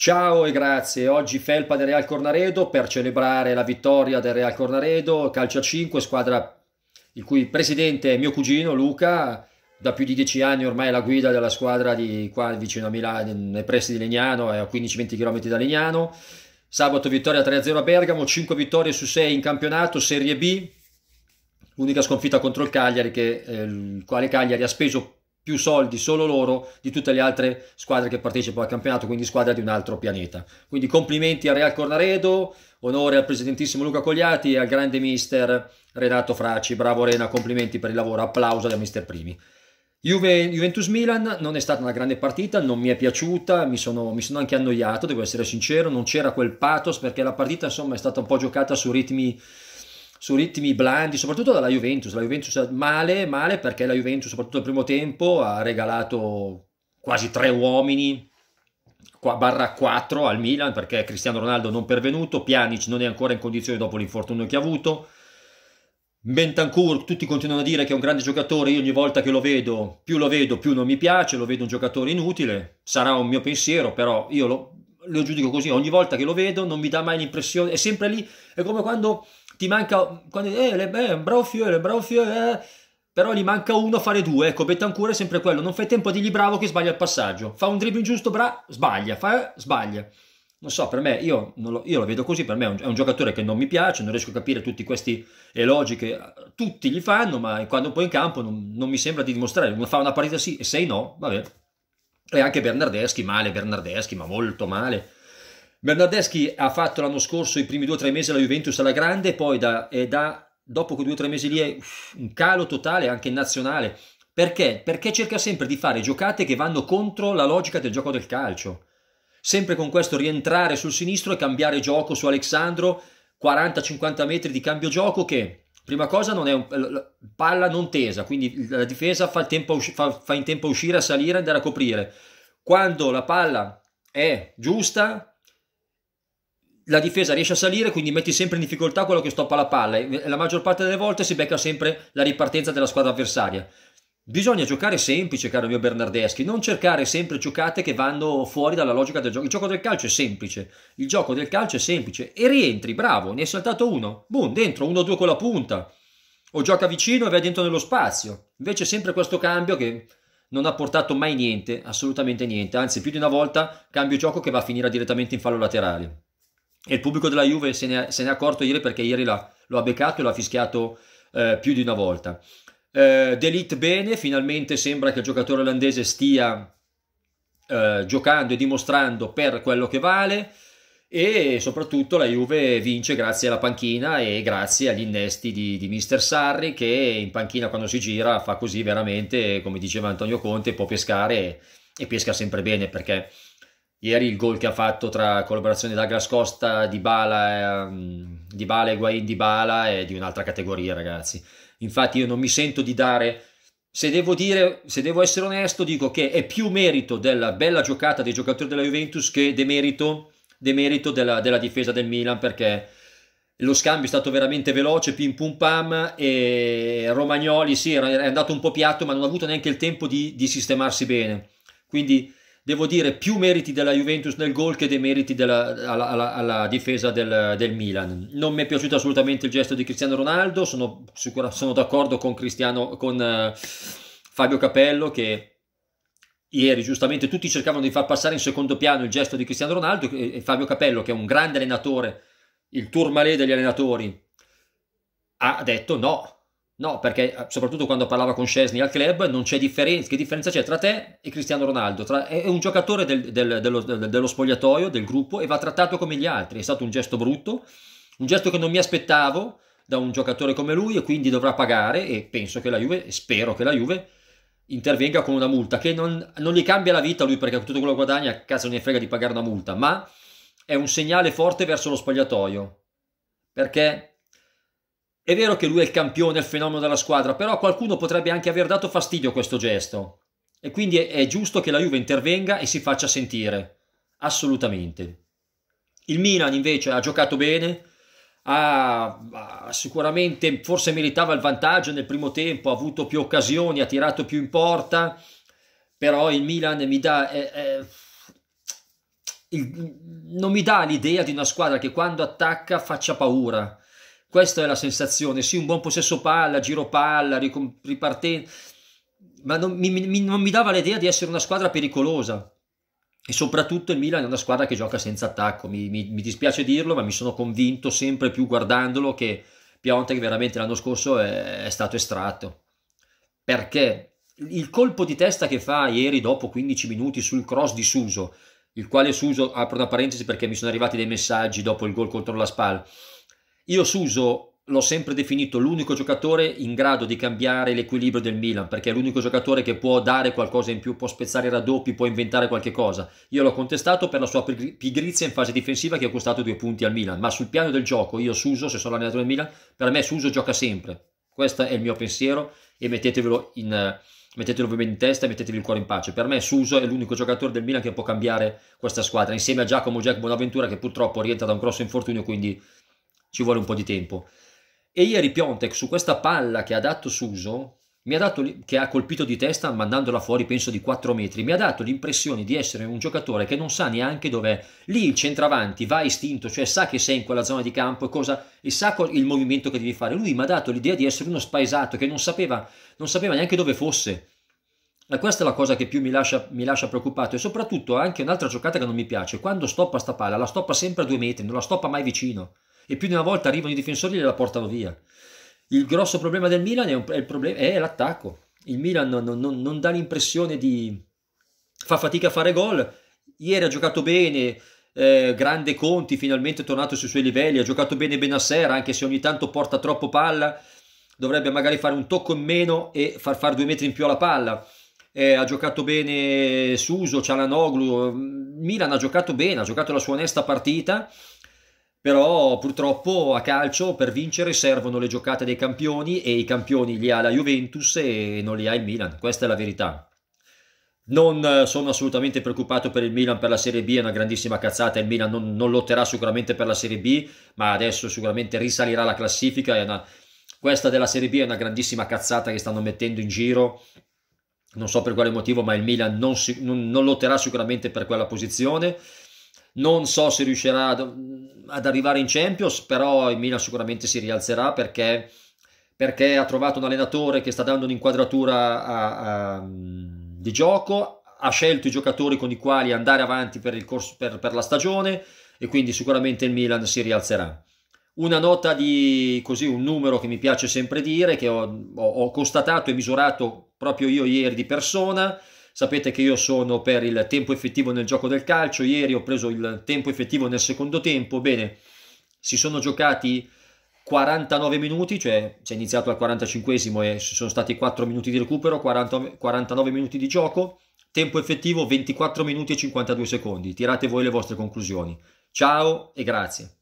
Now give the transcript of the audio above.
Ciao e grazie. Oggi felpa del Real Cornaredo per celebrare la vittoria del Real Cornaredo, calcio a 5, squadra il cui presidente è mio cugino Luca, da più di dieci anni ormai è la guida della squadra di qua vicino a Milano, nei pressi di Legnano, è a 15-20 km da Legnano. Sabato vittoria 3-0 a Bergamo, 5 vittorie su 6 in campionato, Serie B, unica sconfitta contro il Cagliari, che, eh, il quale Cagliari ha speso più soldi solo loro di tutte le altre squadre che partecipano al campionato, quindi squadra di un altro pianeta. Quindi complimenti a Real Cornaredo, onore al presidentissimo Luca Cogliati e al grande mister Renato Fracci. Bravo Rena, complimenti per il lavoro, applauso da mister Primi. Juve, Juventus Milan non è stata una grande partita, non mi è piaciuta, mi sono, mi sono anche annoiato, devo essere sincero, non c'era quel pathos perché la partita insomma è stata un po' giocata su ritmi su ritmi blandi, soprattutto dalla Juventus. La Juventus male, male perché la Juventus, soprattutto nel primo tempo, ha regalato quasi tre uomini barra quattro al Milan perché Cristiano Ronaldo non pervenuto, Pjanic non è ancora in condizione dopo l'infortunio che ha avuto. Bentancourt, tutti continuano a dire che è un grande giocatore, io ogni volta che lo vedo, più lo vedo, più non mi piace, lo vedo un giocatore inutile, sarà un mio pensiero, però io lo, lo giudico così, ogni volta che lo vedo non mi dà mai l'impressione, è sempre lì, è come quando ti manca, quando, eh, le, eh, bravo fiore, bravo fiore, eh, però gli manca uno a fare due, ecco, Betancourt è sempre quello, non fai tempo a dirgli bravo che sbaglia il passaggio, fa un dribbling giusto, bra, sbaglia, fa, eh, sbaglia. Non so, per me, io lo, io, lo, vedo così, per me è un, è un, giocatore che non mi piace, non riesco a capire tutti questi elogi che eh, tutti gli fanno, ma quando poi in campo non, non mi sembra di dimostrare, fa una partita sì e sei no, vabbè. E anche Bernardeschi, male Bernardeschi, ma molto male Bernardeschi ha fatto l'anno scorso i primi due o tre mesi alla Juventus alla grande, poi da, da dopo quei due o tre mesi lì è un calo totale anche nazionale. Perché? Perché cerca sempre di fare giocate che vanno contro la logica del gioco del calcio. Sempre con questo rientrare sul sinistro e cambiare gioco su Alexandro, 40-50 metri di cambio gioco che prima cosa non è un, palla non tesa, quindi la difesa fa, tempo, fa, fa in tempo a uscire, a salire, andare a coprire. Quando la palla è giusta, la difesa riesce a salire, quindi metti sempre in difficoltà quello che stoppa la palla e la maggior parte delle volte si becca sempre la ripartenza della squadra avversaria. Bisogna giocare semplice, caro mio Bernardeschi, non cercare sempre giocate che vanno fuori dalla logica del gioco. Il gioco del calcio è semplice, il gioco del calcio è semplice e rientri, bravo, ne hai saltato uno, boom, dentro, uno o due con la punta, o gioca vicino e va dentro nello spazio. Invece sempre questo cambio che non ha portato mai niente, assolutamente niente, anzi più di una volta cambio gioco che va a finire direttamente in fallo laterale. E il pubblico della Juve se ne è, se ne è accorto ieri perché ieri l'ha, lo ha beccato e l'ha fischiato eh, più di una volta. Eh, Delete bene, finalmente sembra che il giocatore olandese stia eh, giocando e dimostrando per quello che vale e soprattutto la Juve vince grazie alla panchina e grazie agli innesti di, di mister Sarri che in panchina quando si gira fa così veramente come diceva Antonio Conte può pescare e, e pesca sempre bene perché Ieri il gol che ha fatto tra collaborazione di Douglas Costa, di um, di e Guain di è di un'altra categoria, ragazzi. Infatti, io non mi sento di dare. Se devo, dire, se devo essere onesto, dico che è più merito della bella giocata dei giocatori della Juventus che demerito, demerito della, della difesa del Milan perché lo scambio è stato veramente veloce, pim pum pam, e Romagnoli sì, è andato un po' piatto, ma non ha avuto neanche il tempo di, di sistemarsi bene. Quindi devo dire, più meriti della Juventus nel gol che dei meriti della, alla, alla, alla, difesa del, del, Milan. Non mi è piaciuto assolutamente il gesto di Cristiano Ronaldo, sono, sicura, sono d'accordo con, con eh, Fabio Capello che ieri giustamente tutti cercavano di far passare in secondo piano il gesto di Cristiano Ronaldo e, e Fabio Capello che è un grande allenatore, il tourmalet degli allenatori, ha detto no, No, perché eh, soprattutto quando parlava con Scesni al club, non c'è differenza. Che differenza c'è tra te e Cristiano Ronaldo? Tra, è un giocatore del, del, dello, dello, spogliatoio, del gruppo, e va trattato come gli altri. È stato un gesto brutto, un gesto che non mi aspettavo da un giocatore come lui, e quindi dovrà pagare. E penso che la Juve, spero che la Juve intervenga con una multa che non, non gli cambia la vita lui perché tutto quello che guadagna, cazzo, non ne frega di pagare una multa, ma è un segnale forte verso lo spogliatoio perché è vero che lui è il campione, il fenomeno della squadra, però qualcuno potrebbe anche aver dato fastidio a questo gesto. E quindi è, giusto che la Juve intervenga e si faccia sentire. Assolutamente. Il Milan invece ha giocato bene, ha, sicuramente forse meritava il vantaggio nel primo tempo, ha avuto più occasioni, ha tirato più in porta, però il Milan mi dà, eh, eh, il, non mi dà l'idea di una squadra che quando attacca faccia paura. Questa è la sensazione, sì, un buon possesso palla, giro palla, ripartenza, ma non mi, mi, non mi dava l'idea di essere una squadra pericolosa. E soprattutto il Milan è una squadra che gioca senza attacco, mi, mi dispiace dirlo, ma mi sono convinto sempre più guardandolo che Piontek veramente l'anno scorso è, è stato estratto. Perché il colpo di testa che fa ieri dopo 15 minuti sul cross di Suso, il quale Suso, apro una parentesi perché mi sono arrivati dei messaggi dopo il gol contro la Spal, io Suso l'ho sempre definito l'unico giocatore in grado di cambiare l'equilibrio del Milan, perché è l'unico giocatore che può dare qualcosa in più, può spezzare i raddoppi, può inventare qualche cosa. Io l'ho contestato per la sua pigrizia in fase difensiva che ha costato due punti al Milan, ma sul piano del gioco, io Suso, se sono allenatore del Milan, per me Suso gioca sempre. Questo è il mio pensiero e mettetevelo in, mettetelo ovviamente in testa e mettetevi il cuore in pace. Per me Suso è l'unico giocatore del Milan che può cambiare questa squadra, insieme a Giacomo Jack Bonaventura che purtroppo rientra da un grosso infortunio, quindi ci vuole un po' di tempo. E ieri Piontek su questa palla che ha dato Suso, ha dato, che ha colpito di testa mandandola fuori penso di 4 metri, mi ha dato l'impressione di essere un giocatore che non sa neanche dov'è. Lì il centravanti va istinto, cioè sa che sei in quella zona di campo e, cosa, e sa il movimento che devi fare. Lui mi ha dato l'idea di essere uno spaesato che non sapeva, non sapeva neanche dove fosse. E questa è la cosa che più mi lascia, mi lascia, preoccupato e soprattutto anche un'altra giocata che non mi piace. Quando stoppa sta palla, la stoppa sempre a 2 metri, non la stoppa mai vicino e più di una volta arrivano i difensori e la portano via. Il grosso problema del Milan è, è, problem è l'attacco. Il Milan non, non, non dà l'impressione di... fa fatica a fare gol. Ieri ha giocato bene, eh, grande Conti, finalmente tornato sui suoi livelli, ha giocato bene Benasera, anche se ogni tanto porta troppo palla, dovrebbe magari fare un tocco in meno e far fare due metri in più alla palla. Eh, ha giocato bene Suso, Cialanoglu, mm, Milan ha giocato bene, ha giocato la sua onesta partita però purtroppo a calcio per vincere servono le giocate dei campioni e i campioni li ha la Juventus e non li ha il Milan, questa è la verità. Non eh, sono assolutamente preoccupato per il Milan per la Serie B, è una grandissima cazzata, il Milan non, non lotterà sicuramente per la Serie B, ma adesso sicuramente risalirà la classifica, una... questa della Serie B è una grandissima cazzata che stanno mettendo in giro, non so per quale motivo, ma il Milan non, si... non, non lotterà sicuramente per quella posizione non so se riuscirà ad arrivare in Champions, però il Milan sicuramente si rialzerà perché, perché ha trovato un allenatore che sta dando un'inquadratura a, a, di gioco, ha scelto i giocatori con i quali andare avanti per, corso, per, per la stagione e quindi sicuramente il Milan si rialzerà. Una nota di così, un numero che mi piace sempre dire, che ho, ho, ho constatato e misurato proprio io ieri di persona, Sapete che io sono per il tempo effettivo nel gioco del calcio, ieri ho preso il tempo effettivo nel secondo tempo, bene, si sono giocati 49 minuti, cioè si è iniziato al 45esimo e sono stati 4 minuti di recupero, 40, 49 minuti di gioco, tempo effettivo 24 minuti e 52 secondi. Tirate voi le vostre conclusioni. Ciao e grazie.